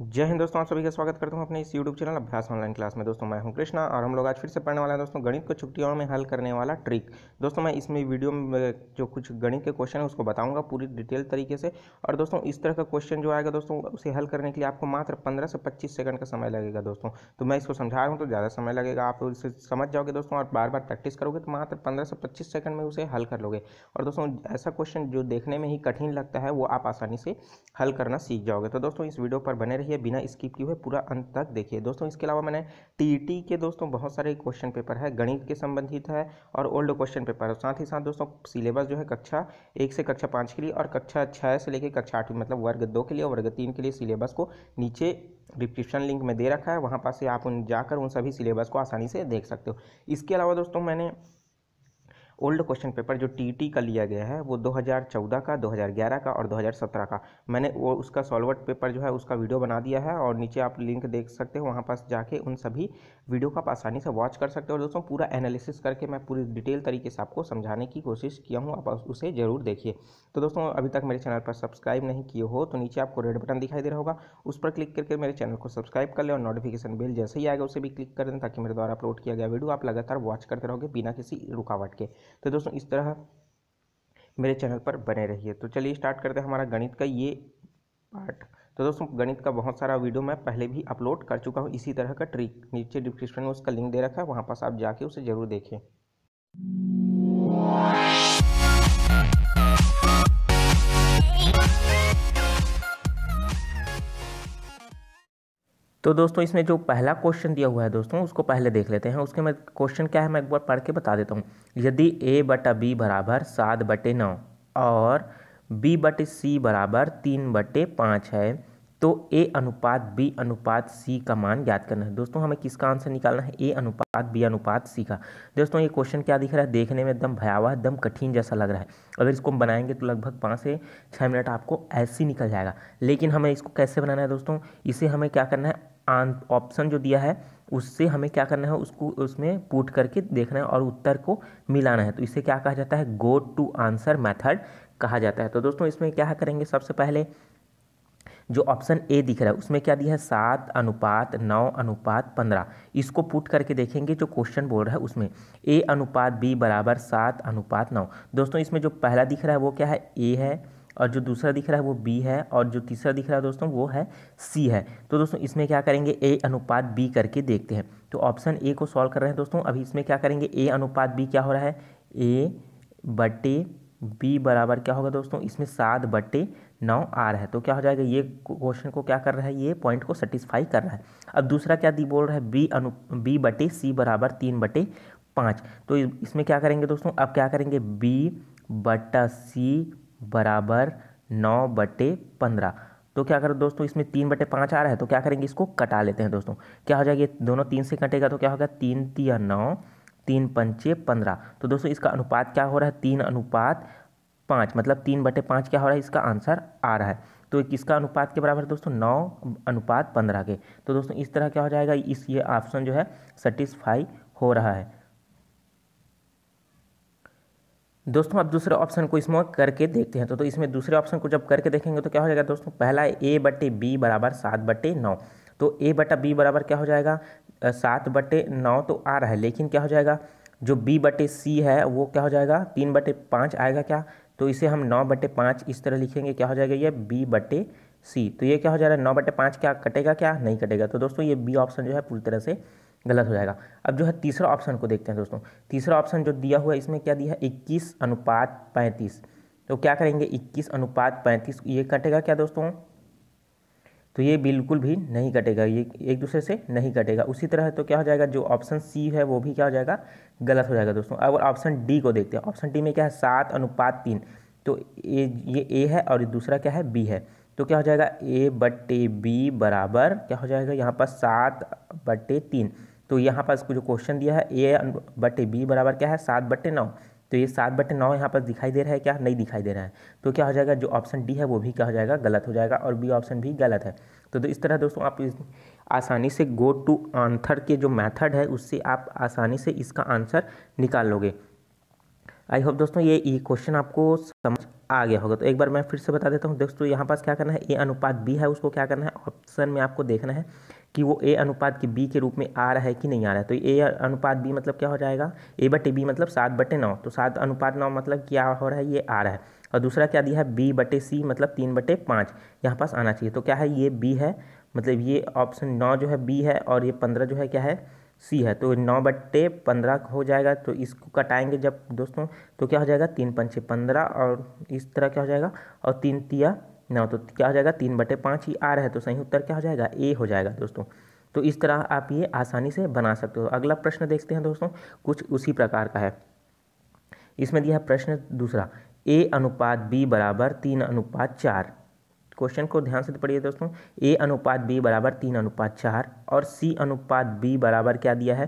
जय हिंद दोस्तों आप सभी का स्वागत करता हूं अपने इस YouTube channel Abhyas online class में दोस्तों मैं हूं कृष्णा और हम लोग आज फिर से पढ़ने वाले हैं दोस्तों गणित को छुट्टियों में हल करने वाला ट्रिक दोस्तों मैं इसमें वीडियो में जो कुछ गणित के क्वेश्चन है उसको बताऊंगा पूरी डिटेल तरीके से और दोस्तों इस तरह का क्वेश्चन जो आएगा दोस्तों उसे हल करने के लिए आपको मात्र पंद्रह से पच्चीस सेकंड का समय लगेगा दोस्तों तो मैं इसको समझा रहा हूँ तो ज़्यादा समय लगेगा आप उसे समझ जाओगे दोस्तों और बार बार प्रैक्टिस करोगे तो मात्र पंद्रह से पच्चीस सेकंड में उसे हल कर लोगे और दोस्तों ऐसा क्वेश्चन जो देखने में ही कठिन लगता है वो आप आसानी से हल करना सीख जाओगे तो दोस्तों इस वीडियो पर बने रहिए बिना स्किप किए हुए पूरा अंत तक देखिए दोस्तों इसके अलावा मैंने टीटी के दोस्तों बहुत सारे क्वेश्चन पेपर है गणित के संबंधित है और ओल्ड क्वेश्चन पेपर है साथ ही साथ दोस्तों सिलेबस जो है कक्षा एक से कक्षा पाँच के लिए और कक्षा छः से लेकर कक्षा आठवीं मतलब वर्ग दो के लिए और वर्ग तीन के लिए सिलेबस को नीचे डिस्क्रिप्शन लिंक में दे रखा है वहाँ पास से आप उन जाकर उन सभी सिलेबस को आसानी से देख सकते हो इसके अलावा दोस्तों मैंने ओल्ड क्वेश्चन पेपर जो टी का लिया गया है वो 2014 का 2011 का और 2017 का मैंने वो उसका सॉल्वर्ट पेपर जो है उसका वीडियो बना दिया है और नीचे आप लिंक देख सकते हो वहाँ पास जाके उन सभी वीडियो का आप आसानी से वॉच कर सकते हो और दोस्तों पूरा एनालिसिस करके मैं पूरी डिटेल तरीके से आपको समझाने की कोशिश किया हूँ आप उसे ज़रूर देखिए तो दोस्तों अभी तक मेरे चैनल पर सब्सक्राइब नहीं किए हो तो नीचे आपको रेड बटन दिखाई दे रहा होगा उस पर क्लिक करके मेरे चैनल को सब्सक्राइब कर लें और नोटिफिकेशन बिल जैसे ही आएगा उसे भी क्लिक कर दें ताकि मेरे द्वारा अपलोड किया गया वीडियो आप लगातार वॉच करते रहोगे बिना किसी रुकावट के तो दोस्तों इस तरह मेरे चैनल पर बने रहिए तो चलिए स्टार्ट करते हैं हमारा गणित का ये पार्ट तो दोस्तों गणित का बहुत सारा वीडियो मैं पहले भी अपलोड कर चुका हूँ इसी तरह का ट्रिक नीचे डिस्क्रिप्शन में उसका लिंक दे रखा है वहाँ पास आप जाके उसे ज़रूर देखें तो दोस्तों इसमें जो पहला क्वेश्चन दिया हुआ है दोस्तों उसको पहले देख लेते हैं उसके मैं क्वेश्चन क्या है मैं एक बार पढ़ के बता देता हूँ यदि ए बटा बी बराबर सात बटे नौ और बी बटे सी बराबर तीन बटे पाँच है तो ए अनुपात बी अनुपात सी का मान ज्ञात करना है दोस्तों हमें किसका आंसर निकालना है ए अनुपात बी अनुपात सी का दोस्तों ये क्वेश्चन क्या दिख रहा है देखने में एकदम भयावह एकदम कठिन जैसा लग रहा है अगर इसको हम बनाएंगे तो लगभग पाँच से छः मिनट आपको ऐसे ही निकल जाएगा लेकिन हमें इसको कैसे बनाना है दोस्तों इसे हमें क्या करना है ऑप्शन जो दिया है उससे हमें क्या करना है उसको उसमें पुट करके देखना है और उत्तर को मिलाना है तो इसे क्या कहा जाता है गो टू आंसर मेथड कहा जाता है तो दोस्तों इसमें क्या करेंगे सबसे पहले जो ऑप्शन ए दिख रहा है उसमें क्या दिया है सात अनुपात नौ अनुपात पंद्रह इसको पुट करके देखेंगे जो क्वेश्चन बोल रहा है उसमें ए अनुपात बी बराबर सात अनुपात नौ दोस्तों इसमें जो पहला दिख रहा है वो क्या है ए है और जो दूसरा दिख रहा है वो बी है और जो तीसरा दिख रहा है दोस्तों वो है सी है तो दोस्तों इसमें क्या करेंगे ए अनुपात बी करके देखते हैं तो ऑप्शन ए को सॉल्व कर रहे हैं दोस्तों अभी इसमें क्या करेंगे ए अनुपात बी क्या हो रहा है ए बटे बी बराबर क्या होगा दोस्तों इसमें सात बटे नौ आ रहा है तो क्या हो जाएगा ये क्वेश्चन को क्या कर रहा है ये पॉइंट को सेटिस्फाई कर रहा है अब दूसरा क्या दी बोल रहा है बी अनु बी बटे सी बराबर तीन बटे पाँच तो इसमें क्या करेंगे दोस्तों अब क्या करेंगे बी बटा सी बराबर नौ बटे पंद्रह तो क्या करो दोस्तों इसमें तीन बटे पाँच आ रहा है तो क्या करेंगे इसको कटा लेते हैं दोस्तों क्या हो जाएगा दोनों तीन से कटेगा तो क्या होगा तीन तीन नौ तीन पंचे पंद्रह तो दोस्तों इसका अनुपात क्या हो रहा है तीन अनुपात पाँच मतलब तीन बटे पाँच क्या हो रहा है इसका आंसर आ रहा है तो किसका अनुपात के बराबर दोस्तों नौ अनुपात पंद्रह के तो दोस्तों इस तरह क्या हो जाएगा इस ये ऑप्शन जो है सेटिस्फाई हो रहा है दोस्तों आप दूसरे ऑप्शन को इसमें करके देखते हैं तो, तो इसमें दूसरे ऑप्शन को जब करके देखेंगे तो क्या हो जाएगा दोस्तों पहला ए बटे बी बराबर सात बटे नौ तो ए बटा बी बराबर क्या हो जाएगा सात बटे नौ तो आ रहा है लेकिन क्या हो जाएगा जो बी बटे सी है वो क्या हो जाएगा तीन बटे पाँच आएगा क्या तो इसे हम नौ बटे पाँच इस तरह लिखेंगे क्या हो जाएगा ये बी बटे सी तो ये क्या हो जा रहा है नौ बटे पाँच क्या कटेगा क्या नहीं कटेगा तो दोस्तों ये बी ऑप्शन जो है पूरी तरह से गलत हो जाएगा अब जो है तीसरा ऑप्शन को देखते हैं दोस्तों तीसरा ऑप्शन जो दिया हुआ है इसमें क्या दिया है इक्कीस अनुपात पैंतीस तो क्या करेंगे इक्कीस अनुपात पैंतीस ये कटेगा क्या दोस्तों तो ये बिल्कुल भी नहीं कटेगा ये एक दूसरे से नहीं कटेगा उसी तरह तो क्या हो जाएगा जो ऑप्शन सी है वो भी क्या हो जाएगा गलत हो जाएगा दोस्तों अब ऑप्शन डी को देखते हैं ऑप्शन डी में क्या है सात अनुपात तीन तो ए ये ए है और दूसरा क्या है बी है तो क्या हो जाएगा ए बटे बी बराबर क्या हो जाएगा यहाँ पर सात बटे तीन तो यहाँ पास जो क्वेश्चन दिया है ए बटे बी बराबर क्या है सात बटे नौ तो ये सात बटे नौ यहाँ पास दिखाई दे रहा है क्या नहीं दिखाई दे रहा है तो क्या हो जाएगा जो ऑप्शन डी है वो भी क्या हो जाएगा गलत हो जाएगा और बी ऑप्शन भी गलत है तो, तो इस तरह दोस्तों आप इस आसानी से गो टू आंथर के जो मेथड है उससे आप आसानी से इसका आंसर निकाल लोगे आई होप दोस्तों ये क्वेश्चन आपको समझ आ गया होगा तो एक बार मैं फिर से बता देता हूँ दोस्तों यहाँ पास क्या करना है ए अनुपात बी है उसको क्या करना है ऑप्शन में आपको देखना है कि वो ए अनुपात के बी के रूप में आ रहा है कि नहीं आ रहा है तो ए अनुपात बी मतलब क्या हो जाएगा ए बटे बी मतलब सात बटे नौ तो सात अनुपात नौ मतलब क्या हो रहा है ये आ रहा है और दूसरा क्या दिया है बी बटे सी मतलब तीन बटे पाँच यहाँ पास आना चाहिए तो क्या है ये बी है मतलब ये ऑप्शन नौ जो है बी है और ये पंद्रह जो है क्या है सी है तो नौ बट्टे पंद्रह हो जाएगा तो इसको कटाएंगे जब दोस्तों तो क्या हो जाएगा तीन पंचे पंद्रह और इस तरह क्या हो जाएगा और तीन तिया नौ तो क्या हो जाएगा तीन बटे पाँच ही आ रहा है तो सही उत्तर क्या हो जाएगा ए हो जाएगा दोस्तों तो इस तरह आप ये आसानी से बना सकते हो अगला प्रश्न देखते हैं दोस्तों कुछ उसी प्रकार का है इसमें दिया है प्रश्न दूसरा ए अनुपात बी बराबर तीन अनुपात चार क्वेश्चन को ध्यान से तो पढ़िए दोस्तों ए अनुपात बी बराबर तीन अनुपात चार और सी अनुपात बी बराबर क्या दिया है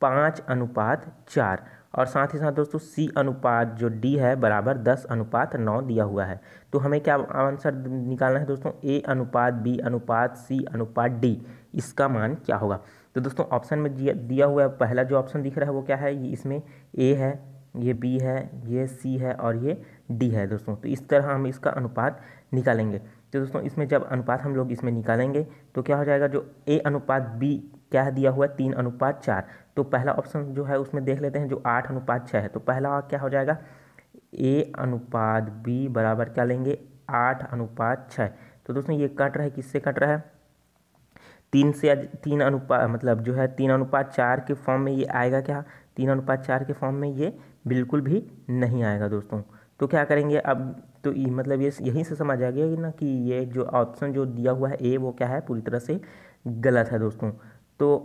पाँच अनुपात चार और साथ ही साथ दोस्तों सी अनुपात जो डी है बराबर दस अनुपात नौ दिया हुआ है तो हमें क्या आंसर निकालना है दोस्तों ए अनुपात बी अनुपात सी अनुपात डी इसका मान क्या होगा तो दोस्तों ऑप्शन में दिया हुआ है पहला जो ऑप्शन दिख रहा है वो क्या है ये इसमें ए है ये बी है ये सी है और ये डी है दोस्तों तो इस तरह हम इसका अनुपात निकालेंगे तो दोस्तों इसमें जब अनुपात हम लोग इसमें निकालेंगे तो क्या हो जाएगा जो ए अनुपात बी क्या है दिया हुआ है तीन अनुपात चार तो पहला ऑप्शन जो है उसमें देख लेते हैं जो आठ अनुपात छः है तो पहला क्या हो जाएगा ए अनुपात बी बराबर क्या लेंगे आठ अनुपात छः तो दोस्तों ये कट रहा है किससे कट रहा है तीन से तीन अनुपात मतलब जो है तीन अनुपात चार के फॉर्म में ये आएगा क्या तीन अनुपात चार के फॉर्म में ये बिल्कुल भी नहीं आएगा दोस्तों तो क्या करेंगे अब तो ये मतलब ये यहीं से समझ आ गया कि ना कि ये जो ऑप्शन जो दिया हुआ है ए वो क्या है पूरी तरह से गलत है दोस्तों तो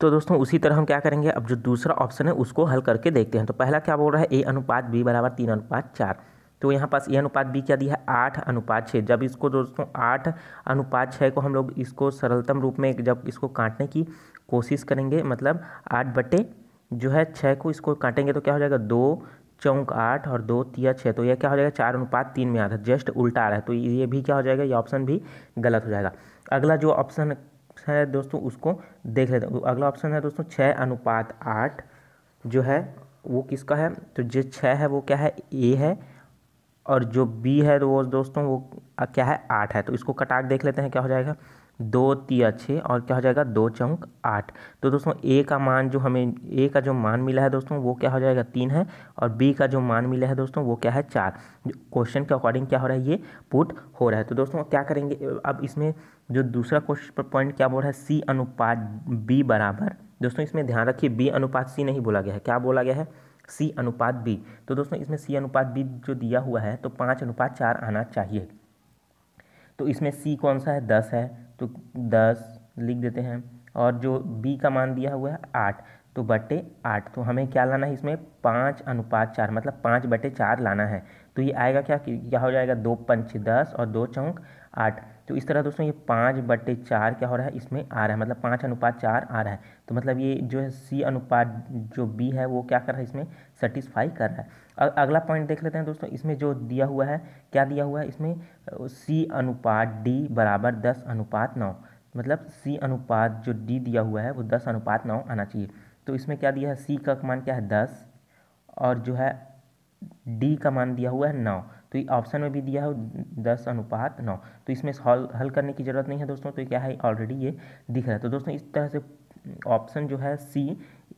तो दोस्तों उसी तरह हम क्या करेंगे अब जो दूसरा ऑप्शन है उसको हल करके देखते हैं तो पहला क्या बोल रहा है ए अनुपात बी बराबर तीन अनुपात चार तो यहाँ पास ए अनुपात बी क्या दिया है आठ अनुपात छः जब इसको दोस्तों आठ अनुपात छः को हम लोग इसको सरलतम रूप में जब इसको काटने की कोशिश करेंगे मतलब आठ बटे जो है छः को इसको काटेंगे तो क्या हो जाएगा दो चौंक आठ और दो तिया छः तो यह क्या हो जाएगा चार अनुपात तीन में आ रहा है जस्ट उल्टा आ रहा है तो ये भी क्या हो जाएगा ये ऑप्शन भी गलत हो जाएगा अगला जो ऑप्शन है दोस्तों उसको देख लेते हैं अगला ऑप्शन है दोस्तों छः अनुपात आठ जो है वो किसका है तो जो छः है वो क्या है ए है और जो बी है तो वो दोस्तों वो क्या है आठ है तो इसको कटा देख लेते हैं क्या हो जाएगा दो तिया छः और क्या हो जाएगा दो चौंक आठ तो दोस्तों ए का मान जो हमें ए का जो मान मिला है दोस्तों वो क्या हो जाएगा तीन है और बी का जो मान मिला है दोस्तों वो क्या है चार क्वेश्चन के अकॉर्डिंग क्या हो रहा है ये पुट हो रहा है तो दोस्तों क्या करेंगे अब इसमें जो दूसरा क्वेश्चन पॉइंट क्या बोल रहा है सी अनुपात बी बराबर दोस्तों इसमें ध्यान रखिए बी अनुपात सी नहीं बोला गया है क्या बोला गया है सी अनुपात बी तो दोस्तों इसमें सी अनुपात बी जो दिया हुआ है तो पाँच अनुपात चार आना चाहिए तो इसमें सी कौन सा है दस है तो दस लिख देते हैं और जो बी का मान दिया हुआ है आठ तो बटे आठ तो हमें क्या लाना है इसमें पाँच अनुपात चार मतलब पाँच बटे चार लाना है तो ये आएगा क्या क्या हो जाएगा दो पंच दस और दो चौंक आठ तो इस तरह दोस्तों ये पाँच बटे चार क्या हो रहा है इसमें आ रहा है मतलब पाँच अनुपात चार आ रहा है तो मतलब ये जो है सी अनुपात जो बी है वो क्या कर रहा है इसमें सेटिस्फाई कर रहा है अगला पॉइंट देख लेते हैं दोस्तों इसमें जो दिया हुआ है क्या दिया हुआ है इसमें सी अनुपात डी बराबर दस अनुपात नौ मतलब सी अनुपात जो डी दिया हुआ है वो दस अनुपात नौ आना चाहिए तो इसमें क्या दिया है सी का मान क्या है दस और जो है डी का मान दिया हुआ है नौ तो ये ऑप्शन में भी दिया है दस अनुपात नौ तो इसमें हल हल करने की ज़रूरत नहीं है दोस्तों तो क्या है ऑलरेडी ये दिख रहा है तो दोस्तों इस तरह से ऑप्शन जो है सी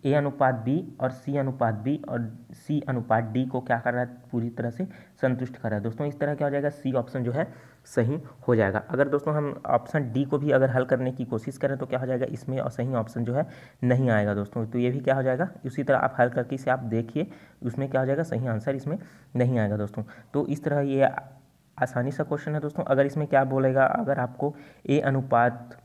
ए अनुपात बी और सी अनुपात बी और सी अनुपात डी को क्या कर रहा है पूरी तरह से संतुष्ट कर रहा है दोस्तों इस तरह क्या हो जाएगा सी ऑप्शन जो है सही हो जाएगा अगर दोस्तों हम ऑप्शन डी को भी अगर हल करने की कोशिश करें तो क्या हो जाएगा इसमें और सही ऑप्शन जो है नहीं आएगा दोस्तों तो ये भी क्या हो जाएगा उसी तरह आप हल करके इसे आप देखिए उसमें क्या हो जाएगा सही आंसर इसमें नहीं आएगा दोस्तों तो इस तरह ये आसानी सा क्वेश्चन है दोस्तों अगर इसमें क्या बोलेगा अगर आपको ए अनुपात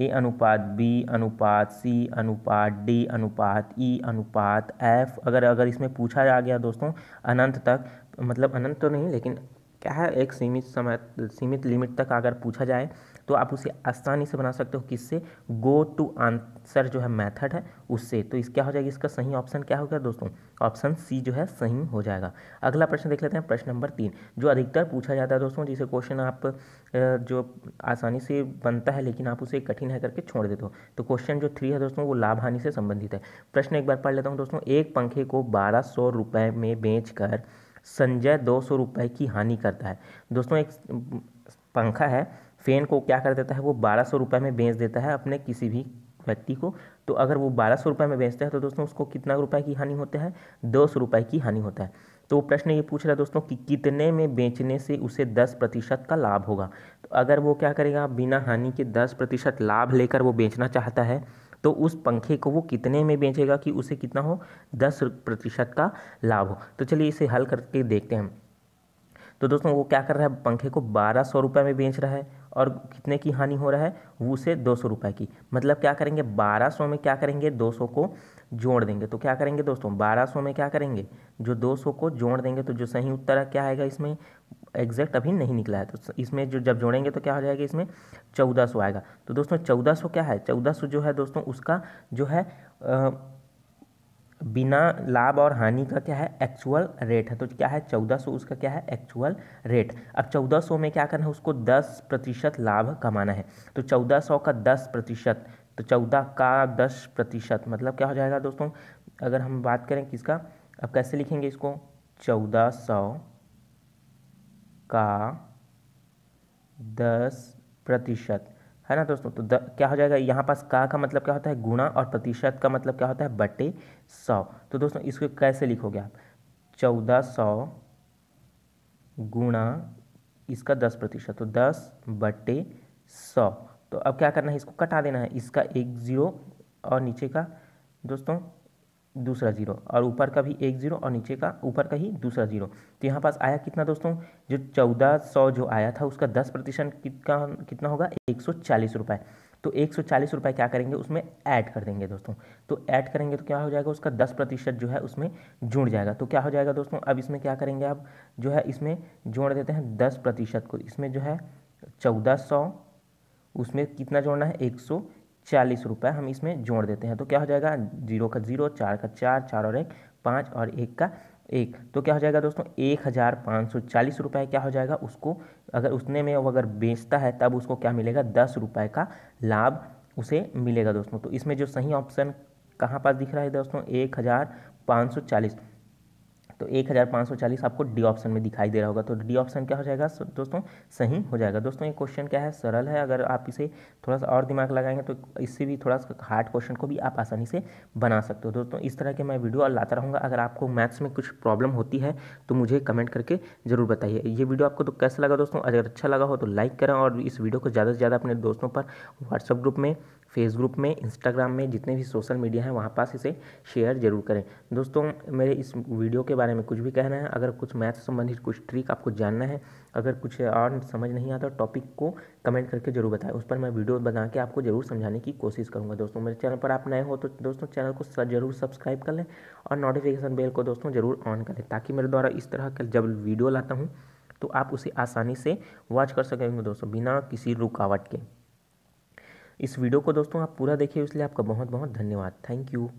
ए अनुपात बी अनुपात सी अनुपात डी अनुपात ई e, अनुपात एफ अगर अगर इसमें पूछा जा गया दोस्तों अनंत तक मतलब अनंत तो नहीं लेकिन क्या है एक सीमित समय सीमित लिमिट तक अगर पूछा जाए तो आप उसे आसानी से बना सकते हो किससे गो टू आंसर जो है मेथड है उससे तो इस क्या हो जाएगा इसका सही ऑप्शन क्या होगा दोस्तों ऑप्शन सी जो है सही हो जाएगा अगला प्रश्न देख लेते हैं प्रश्न नंबर तीन जो अधिकतर पूछा जाता है दोस्तों जिसे क्वेश्चन आप जो आसानी से बनता है लेकिन आप उसे कठिन है करके छोड़ देते हो तो क्वेश्चन जो थ्री है दोस्तों वो लाभ हानि से संबंधित है प्रश्न एक बार पढ़ लेता हूँ दोस्तों एक पंखे को बारह सौ रुपये में कर संजय दो सौ रुपये की हानि करता है दोस्तों एक पंखा है फ़ैन को क्या कर देता है वो बारह सौ रुपये में बेच देता है अपने किसी भी व्यक्ति को तो अगर वो बारह सौ रुपये में बेचता है तो दोस्तों उसको कितना रुपये की हानि होता है दो सौ रुपये की हानि होता है तो प्रश्न ये पूछ रहा है दोस्तों कि कितने में बेचने से उसे दस प्रतिशत का लाभ होगा तो अगर वो क्या करेगा बिना हानि के दस प्रतिशत लाभ लेकर वो बेचना चाहता है तो उस पंखे को वो कितने में बेचेगा कि उसे कितना हो दस प्रतिशत का लाभ हो तो चलिए इसे हल करके देखते हैं तो दोस्तों वो क्या कर रहा है पंखे को बारह सौ रुपये में बेच रहा है और कितने की हानि हो रहा है वो से दो सौ रुपये की मतलब क्या करेंगे बारह सौ में क्या करेंगे दो सौ को जोड़ देंगे तो क्या करेंगे दोस्तों बारह सौ में क्या करेंगे जो दो सौ को जोड़ देंगे तो जो सही उत्तर है क्या आएगा इसमें एग्जैक्ट अभी नहीं निकला है तो इसमें जो जब जोड़ेंगे तो क्या हो जाएगा इसमें चौदह सौ आएगा तो दोस्तों चौदह सौ क्या है चौदह सौ जो है दोस्तों उसका जो है आ, बिना लाभ और हानि का क्या है एक्चुअल रेट है तो क्या है चौदह सौ उसका क्या है एक्चुअल रेट अब चौदह सौ में क्या करना है उसको दस प्रतिशत लाभ कमाना है तो चौदह सौ का दस प्रतिशत तो चौदह का दस प्रतिशत मतलब क्या हो जाएगा दोस्तों अगर हम बात करें किसका अब कैसे लिखेंगे इसको चौदह सौ का दस प्रतिशत है ना दोस्तों तो द क्या हो जाएगा यहाँ पास का का मतलब क्या होता है गुणा और प्रतिशत का मतलब क्या होता है बटे सौ तो दोस्तों इसको कैसे लिखोगे आप चौदह सौ गुणा इसका दस प्रतिशत तो दस बटे सौ तो अब क्या करना है इसको कटा देना है इसका एक ज़ीरो और नीचे का दोस्तों दूसरा जीरो और ऊपर का भी एक जीरो और नीचे का ऊपर का ही दूसरा जीरो तो यहाँ पास आया कितना दोस्तों जो चौदह सौ जो आया था उसका दस प्रतिशत कितना कितना होगा एक सौ चालीस रुपये तो एक सौ चालीस रुपये क्या करेंगे उसमें ऐड कर देंगे दोस्तों तो ऐड करेंगे तो क्या हो जाएगा उसका दस प्रतिशत जो है उसमें जुड़ जाएगा तो क्या हो जाएगा दोस्तों अब इसमें क्या करेंगे आप जो है इसमें जोड़ देते हैं दस प्रतिशत को इसमें जो है चौदह सौ उसमें कितना जोड़ना है एक सौ चालीस रुपये हम इसमें जोड़ देते हैं तो क्या हो जाएगा जीरो का जीरो चार का चार चार और एक पाँच और एक का एक तो क्या हो जाएगा दोस्तों एक हज़ार पाँच सौ चालीस रुपये क्या हो जाएगा उसको अगर उसने में वो अगर बेचता है तब उसको क्या मिलेगा दस रुपये का लाभ उसे मिलेगा दोस्तों तो इसमें जो सही ऑप्शन कहाँ पास दिख रहा है दोस्तों एक हज़ार पाँच सौ चालीस तो 1540 आपको डी ऑप्शन में दिखाई दे रहा होगा तो डी ऑप्शन क्या हो जाएगा दोस्तों सही हो जाएगा दोस्तों ये क्वेश्चन क्या है सरल है अगर आप इसे थोड़ा सा और दिमाग लगाएंगे तो इससे भी थोड़ा सा हार्ड क्वेश्चन को भी आप आसानी से बना सकते हो दोस्तों इस तरह के मैं वीडियो और लाता रहूँगा अगर आपको मैथ्स में कुछ प्रॉब्लम होती है तो मुझे कमेंट करके ज़रूर बताइए ये वीडियो आपको तो कैसा लगा दोस्तों अगर अच्छा लगा हो तो लाइक करें और इस वीडियो को ज़्यादा से ज़्यादा अपने दोस्तों पर व्हाट्सअप ग्रुप में फेसबुक में इंस्टाग्राम में जितने भी सोशल मीडिया हैं वहाँ पास इसे शेयर जरूर करें दोस्तों मेरे इस वीडियो के बारे में कुछ भी कहना है अगर कुछ मैथ संबंधित कुछ ट्रिक आपको जानना है अगर कुछ और समझ नहीं आता टॉपिक को कमेंट करके जरूर बताएं उस पर मैं वीडियो बना के आपको जरूर समझाने की कोशिश करूँगा दोस्तों मेरे चैनल पर आप नए हो तो दोस्तों चैनल को जरूर सब्सक्राइब कर लें और नोटिफिकेशन बेल को दोस्तों जरूर ऑन करें ताकि मेरे द्वारा इस तरह का जब वीडियो लाता हूँ तो आप उसे आसानी से वॉच कर सकेंगे दोस्तों बिना किसी रुकावट के इस वीडियो को दोस्तों आप पूरा देखिए इसलिए आपका बहुत बहुत धन्यवाद थैंक यू